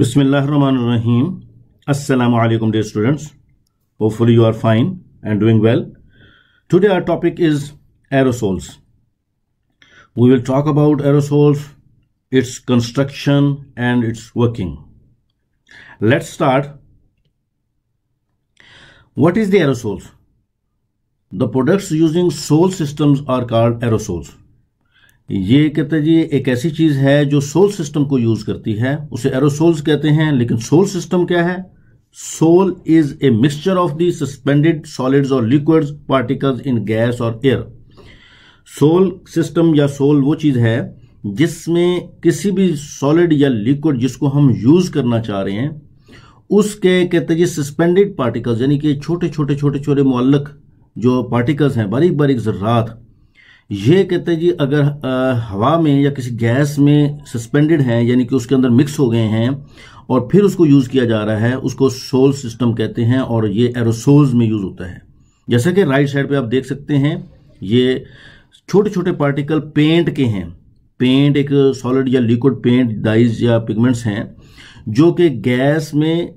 Bismillahirrahmanirrahim. Assalamu alaikum dear students. Hopefully you are fine and doing well. Today our topic is aerosols. We will talk about aerosols, its construction and its working. Let's start. What is the aerosols? The products using soul systems are called aerosols. ये कहते जी एक ऐसी चीज है जो soul system को use करती है उसे एरोसोल्स कहते हैं लेकिन सोल सिस्टम क्या है sol is a mixture of the suspended solids और लिक्विड्स पार्टिकल्स इन गैस और एयर सोल सिस्टम या सोल वो चीज है जिसमें किसी भी सॉलिड या लिक्विड जिसको हम यूज करना चाह रहे हैं उसके कहते जी सस्पेंडेड पार्टिकल्स यानी कि छोटे छोटे छोटे छोटे मुअल्लक जो पार्टिकल्स हैं बारीक बारीक जर्रात ये कहते हैं जी अगर आ, हवा में या किसी गैस में सस्पेंडेड हैं यानी कि उसके अंदर मिक्स हो गए हैं और फिर उसको यूज़ किया जा रहा है उसको सोल सिस्टम कहते हैं और ये एरोसोल्स में यूज़ होता है जैसा कि राइट साइड पे आप देख सकते हैं ये छोटे छोटे पार्टिकल पेंट के हैं पेंट एक सॉलिड या लिक्विड पेंट डाइज या पिगमेंट्स हैं जो कि गैस में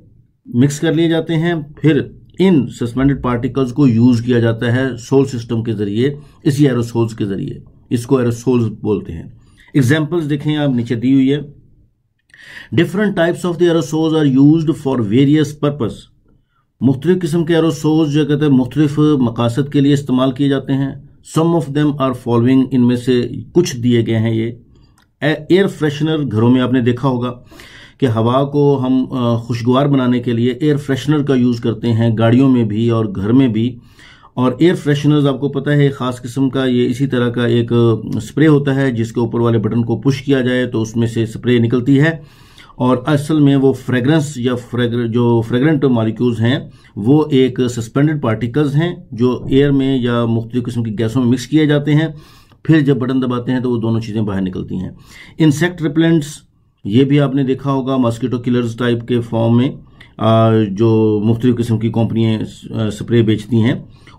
मिक्स कर लिए जाते हैं फिर इन सस्पेंडेड पार्टिकल्स को यूज किया जाता है सोल सिस्टम के जरिए इसी एरोसोल्स के जरिए इसको एरोसोल्स बोलते हैं एग्जाम्पल्स देखें आप नीचे दी हुई है different types of the aerosols are used for various purpose मुख्तलिफ किस्म के एरोसोल्स जो कहते हैं मुख्तलिफ मकासद के लिए इस्तेमाल किए जाते हैं some of them are following इनमें से कुछ दिए गए हैं ये एयर फ्रेशनर घरों में आपने देखा होगा कि हवा को हम खुशगवार बनाने के लिए एयर फ्रेशनर का यूज़ करते हैं गाड़ियों में भी और घर में भी और एयर फ्रेशनर्स आपको पता है ख़ास किस्म का ये इसी तरह का एक स्प्रे होता है जिसके ऊपर वाले बटन को पुश किया जाए तो उसमें से स्प्रे निकलती है और असल में वो फ्रेगरेंस या फ्रेगर जो फ्रेगरेंट मॉलिक्यूल्स हैं वो एक सस्पेंडेड पार्टिकल्स हैं जो एयर में या मुख्त किस्म की गैसों में मिक्स किए जाते हैं फिर जब बटन दबाते हैं तो वो दोनों चीज़ें बाहर निकलती हैं इंसेक्ट रिपेलेंट्स ये भी आपने देखा होगा मॉस्किटो किलर्स टाइप के फॉर्म में आ, जो मुख्तलिफ किस्म की कंपनियाँ स्प्रे बेचती हैं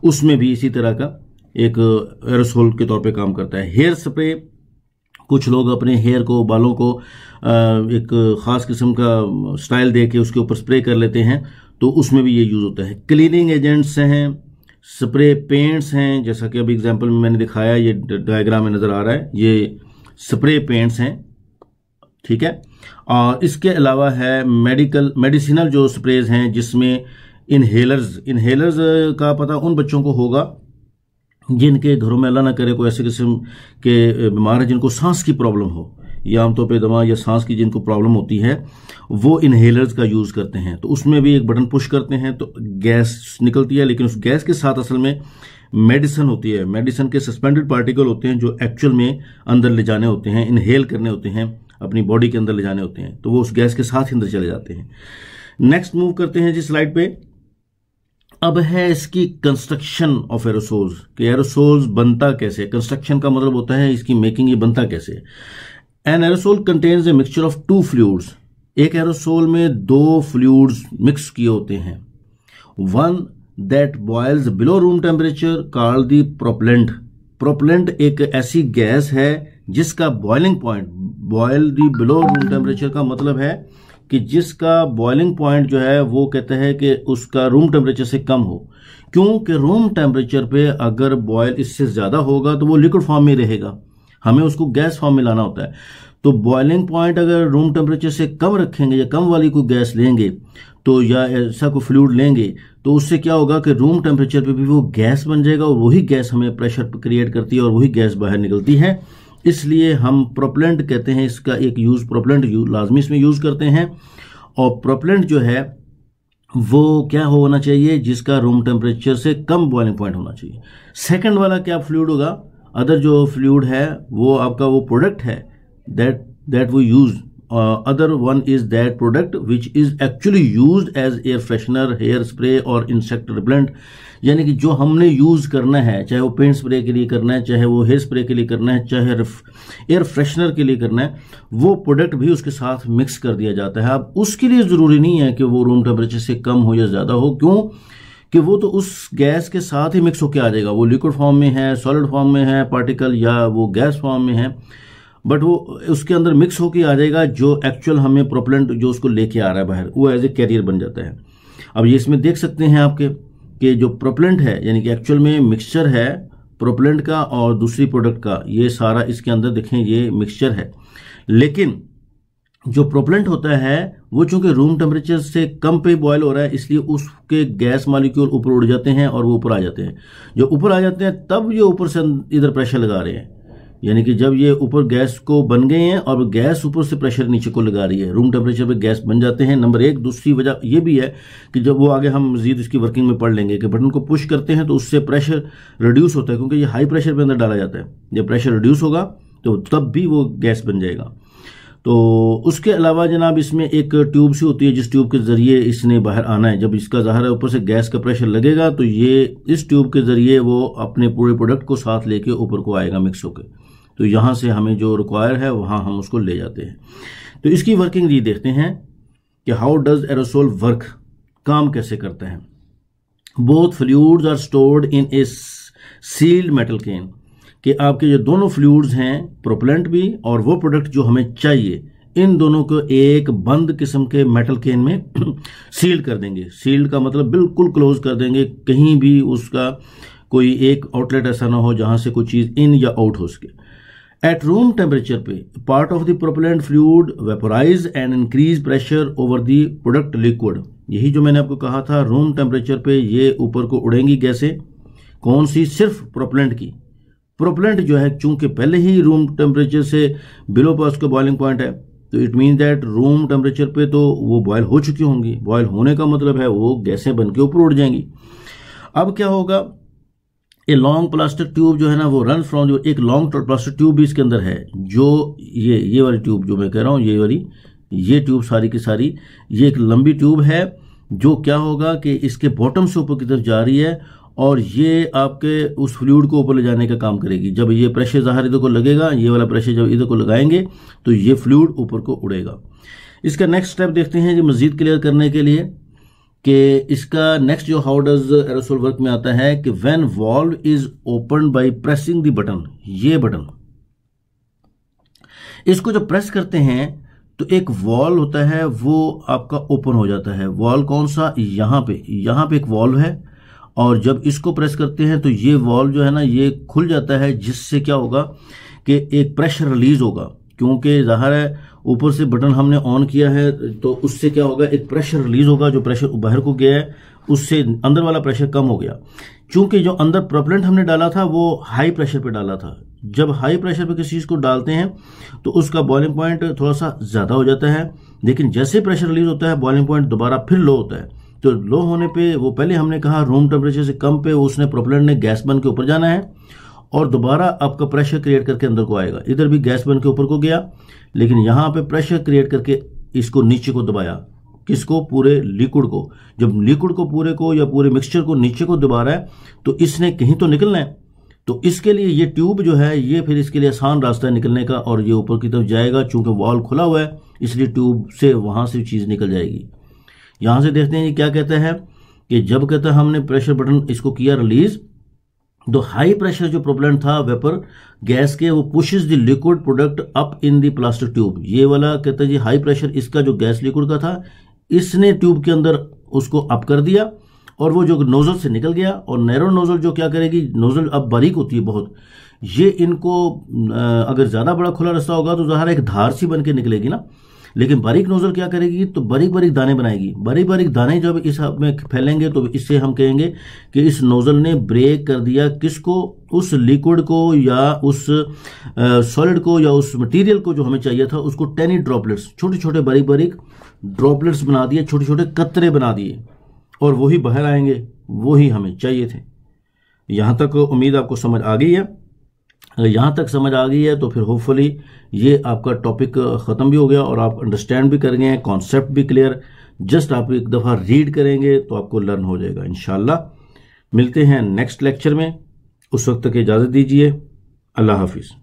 उसमें भी इसी तरह का एक एरोसोल के तौर पे काम करता है हेयर स्प्रे कुछ लोग अपने हेयर को बालों को एक ख़ास किस्म का स्टाइल दे के उसके ऊपर स्प्रे कर लेते हैं तो उसमें भी ये यूज़ होता है क्लीनिंग एजेंट्स हैं स्प्रे पेंट्स हैं जैसा कि अभी एग्जांपल में मैंने दिखाया ये डायग्राम में नज़र आ रहा है ये स्प्रे पेंट्स हैं ठीक है और इसके अलावा है मेडिकल मेडिसिनल जो स्प्रेज हैं जिसमें इनहेलर्स इनहेलर्स का पता उन बच्चों को होगा जिनके घरों में अल्लाह ना करे कोई ऐसे किस्म के बीमार हैं जिनको सांस की प्रॉब्लम हो या आमतौर पर दवा या सांस की जिनको प्रॉब्लम होती है वो इनहेलर्स का यूज़ करते हैं तो उसमें भी एक बटन पुश करते हैं तो गैस निकलती है लेकिन उस गैस के साथ असल में मेडिसन होती है मेडिसन के सस्पेंडेड पार्टिकल होते हैं जो एक्चुअल में अंदर ले जाने होते हैं इनहेल करने होते हैं अपनी बॉडी के अंदर ले जाने होते हैं तो वो उस गैस के साथ ही अंदर चले जाते हैं नेक्स्ट मूव करते हैं जिस स्लाइड पे अब है इसकी कंस्ट्रक्शन ऑफ एरोसोल्स कि एरोसोल्स बनता कैसे कंस्ट्रक्शन का मतलब होता है इसकी मेकिंग ये बनता कैसे an aerosol contains a mixture of two fluids एक एरोसोल में दो फ्लूड्स मिक्स किए होते हैं one that boils below room temperature called the propellant propellant एक ऐसी गैस है जिसका boiling point boil the below room temperature का मतलब है कि जिसका बॉयलिंग पॉइंट जो है वो कहते हैं कि उसका रूम टेम्परेचर से कम हो क्योंकि रूम टेम्परेचर पे अगर बॉयल इससे ज़्यादा होगा तो वो लिक्विड फॉर्म में रहेगा हमें उसको गैस फॉर्म में लाना होता है तो बॉयलिंग पॉइंट अगर रूम टेम्परेचर से कम रखेंगे या कम वाली कोई गैस लेंगे तो या ऐसा कोई फ्लूड लेंगे तो उससे क्या होगा कि रूम टेम्परेचर पे भी वो गैस बन जाएगा और वही गैस हमें प्रेशर क्रिएट करती है और वही गैस बाहर निकलती है इसलिए हम प्रोपलेंट कहते हैं इसका एक यूज़ प्रोपलेंट यूज लाजमी इसमें यूज़ करते हैं और प्रोपलेंट जो है वो क्या होना चाहिए जिसका रूम टेम्परेचर से कम बॉइलिंग पॉइंट होना चाहिए सेकंड वाला क्या फ्लूड होगा अदर जो फ्लूड है वो आपका वो प्रोडक्ट है दैट दैट वो use uh, other one is that product which is actually used as air freshener hair spray और इंसेक्ट repellent यानी कि जो हमने यूज़ करना है चाहे वो पेंट स्प्रे के लिए करना है चाहे वो हेयर स्प्रे के लिए करना है चाहे एयर फ्रेशनर के लिए करना है वो प्रोडक्ट भी उसके साथ मिक्स कर दिया जाता है अब उसके लिए ज़रूरी नहीं है कि वो रूम टेम्परेचर से कम हो या ज़्यादा हो क्यों कि वो तो उस गैस के साथ ही मिक्स होकर आ जाएगा वो लिक्विड फॉर्म में है सॉलिड फॉर्म में है पार्टिकल या वो गैस फॉर्म में है बट वो उसके अंदर मिक्स होके आ जाएगा जो एक्चुअल हमें प्रोपलेंट जो उसको लेके आ रहा है बाहर वो एज ए कैरियर बन जाता है अब ये इसमें देख सकते हैं आपके कि जो प्रोपलेंट है यानी कि एक्चुअल में मिक्सचर है प्रोपलेंट का और दूसरी प्रोडक्ट का ये सारा इसके अंदर देखें ये मिक्सचर है लेकिन जो प्रोपलेंट होता है वो चूंकि रूम टेम्परेचर से कम पे बॉयल हो रहा है इसलिए उसके गैस मालिक्यूल ऊपर उड़ जाते हैं और वो ऊपर आ जाते हैं जो ऊपर आ जाते हैं तब ये ऊपर से इधर प्रेशर लगा रहे हैं यानी कि जब ये ऊपर गैस को बन गए हैं और गैस ऊपर से प्रेशर नीचे को लगा रही है रूम टेम्परेचर पे गैस बन जाते हैं नंबर एक दूसरी वजह ये भी है कि जब वो आगे हम मजीद इसकी वर्किंग में पढ़ लेंगे कि बटन को पुश करते हैं तो उससे प्रेशर रिड्यूस होता है क्योंकि ये हाई प्रेशर पे अंदर डाला जाता है जब प्रेशर रिड्यूस होगा तो तब भी वो गैस बन जाएगा तो उसके अलावा जनाब इसमें एक ट्यूब सी होती है जिस ट्यूब के ज़रिए इसने बाहर आना है जब इसका ज़ाहर है ऊपर से गैस का प्रेशर लगेगा तो ये इस ट्यूब के ज़रिए वो अपने पूरे प्रोडक्ट को साथ लेके ऊपर को आएगा मिक्स होकर तो यहाँ से हमें जो रिक्वायर है वहाँ हम उसको ले जाते हैं तो इसकी वर्किंग ये देखते हैं कि हाउ डज एरोसोल वर्क काम कैसे करते हैं both fluids are stored in a sealed metal can कि आपके जो दोनों फ्लूड्स हैं प्रोपलेंट भी और वो प्रोडक्ट जो हमें चाहिए इन दोनों को एक बंद किस्म के मेटल केन में सील्ड कर देंगे सील्ड का मतलब बिल्कुल क्लोज कर देंगे कहीं भी उसका कोई एक आउटलेट ऐसा ना हो जहाँ से कोई चीज़ इन या आउट हो सके एट रूम टेम्परेचर पे part of the propellant fluid vaporise and increase pressure over the product liquid यही जो मैंने आपको कहा था रूम टेम्परेचर पे ये ऊपर को उड़ेंगी गैसे कौन सी सिर्फ प्रोपलेंट की प्रोपलेंट जो है चूंकि पहले ही रूम टेम्परेचर से बिलो पास का बॉइलिंग पॉइंट है तो it mean that room temperature पे तो वो बॉयल हो चुकी होंगी बॉयल होने का मतलब है वो गैसें बन के ऊपर उड़ जाएंगी अब क्या होगा ए लॉन्ग प्लास्टिक ट्यूब जो है ना वो रन फ्रॉम जो एक लॉन्ग प्लास्टिक ट्यूब भी इसके अंदर है जो ये ये वाली ट्यूब जो मैं कह रहा हूँ ये वाली ये ट्यूब सारी की सारी ये एक लंबी ट्यूब है जो क्या होगा कि इसके बॉटम से ऊपर की तरफ जा रही है और ये आपके उस फ्लूड को ऊपर ले जाने का काम करेगी जब ये प्रेशर जहर इधर को लगेगा ये वाला प्रेशर जब इधर को लगाएंगे तो ये फ्लूड ऊपर को उड़ेगा इसका नेक्स्ट स्टेप देखते हैं जो मज़ीद क्लियर करने के लिए कि इसका नेक्स्ट जो हाउ डज एरोसोल वर्क में आता है कि when valve is open by pressing the button ये बटन इसको जो प्रेस करते हैं तो एक वॉल्व होता है वो आपका ओपन हो जाता है वॉल्व कौन सा यहां पे यहां पे एक वॉल्व है और जब इसको प्रेस करते हैं तो ये वॉल्व जो है ना ये खुल जाता है जिससे क्या होगा कि एक प्रेशर रिलीज होगा क्योंकि ज़ाहिर है ऊपर से बटन हमने ऑन किया है तो उससे क्या होगा एक प्रेशर रिलीज होगा जो प्रेशर बाहर को गया है उससे अंदर वाला प्रेशर कम हो गया क्योंकि जो अंदर प्रोपलेंट हमने डाला था वो हाई प्रेशर पे डाला था जब हाई प्रेशर पे किसी चीज़ को डालते हैं तो उसका बॉइलिंग पॉइंट थोड़ा सा ज़्यादा हो जाता है लेकिन जैसे प्रेशर रिलीज होता है बॉइलिंग पॉइंट दोबारा फिर लो होता है तो लो होने पर वो पहले हमने कहा रूम टेम्परेचर से कम पे उसने प्रोपलेंट ने गैस बन के ऊपर जाना है और दोबारा आपका प्रेशर क्रिएट करके अंदर को आएगा इधर भी गैस बन के ऊपर को गया लेकिन यहां पे प्रेशर क्रिएट करके इसको नीचे को दबाया किसको पूरे लिक्विड को जब लिक्विड को पूरे को या पूरे मिक्सचर को नीचे को दबा रहा है तो इसने कहीं तो निकलना है तो इसके लिए ये ट्यूब जो है ये फिर इसके लिए आसान रास्ता है निकलने का और ये ऊपर की तरफ जाएगा चूंकि वॉल खुला हुआ है इसलिए ट्यूब से वहां से चीज निकल जाएगी यहां से देखते हैं ये क्या कहता है कि जब कहता है हमने प्रेशर बटन इसको किया रिलीज द हाई प्रेशर जो प्रॉब्लम था वेपर गैस के वो pushes the liquid product up in the plastic tube ये वाला कहता है जी हाई प्रेशर इसका जो गैस लिक्विड का था इसने ट्यूब के अंदर उसको अप कर दिया और वो जो नोजल से निकल गया और नैरो नोजल जो क्या करेगी नोजल अब बारीक होती है बहुत ये इनको अगर ज़्यादा बड़ा खुला रास्ता होगा तो जहां एक धार सी बन के निकलेगी ना लेकिन बारीक नोजल क्या करेगी तो बारीक बारीक दाने बनाएगी बारीक बारीक दाने जब इस में फैलेंगे तो इससे हम कहेंगे कि इस नोजल ने ब्रेक कर दिया किसको उस लिक्विड को या उस सॉलिड को या उस मटेरियल को जो हमें चाहिए था उसको टेनी ड्रॉपलेट्स छोटे छोटे बारीक बारीक ड्रॉपलेट्स बना दिए छोटे छोटे कतरे बना दिए और वही बाहर आएंगे वही हमें चाहिए थे यहां तक उम्मीद आपको समझ आ गई है अगर यहाँ तक समझ आ गई है तो फिर होपफुली ये आपका टॉपिक ख़त्म भी हो गया और आप अंडरस्टैंड भी कर गए हैं कॉन्सेप्ट भी क्लियर जस्ट आप एक दफ़ा रीड करेंगे तो आपको लर्न हो जाएगा इन मिलते हैं नेक्स्ट लेक्चर में उस वक्त तक इजाज़त दीजिए अल्लाह हाफिज़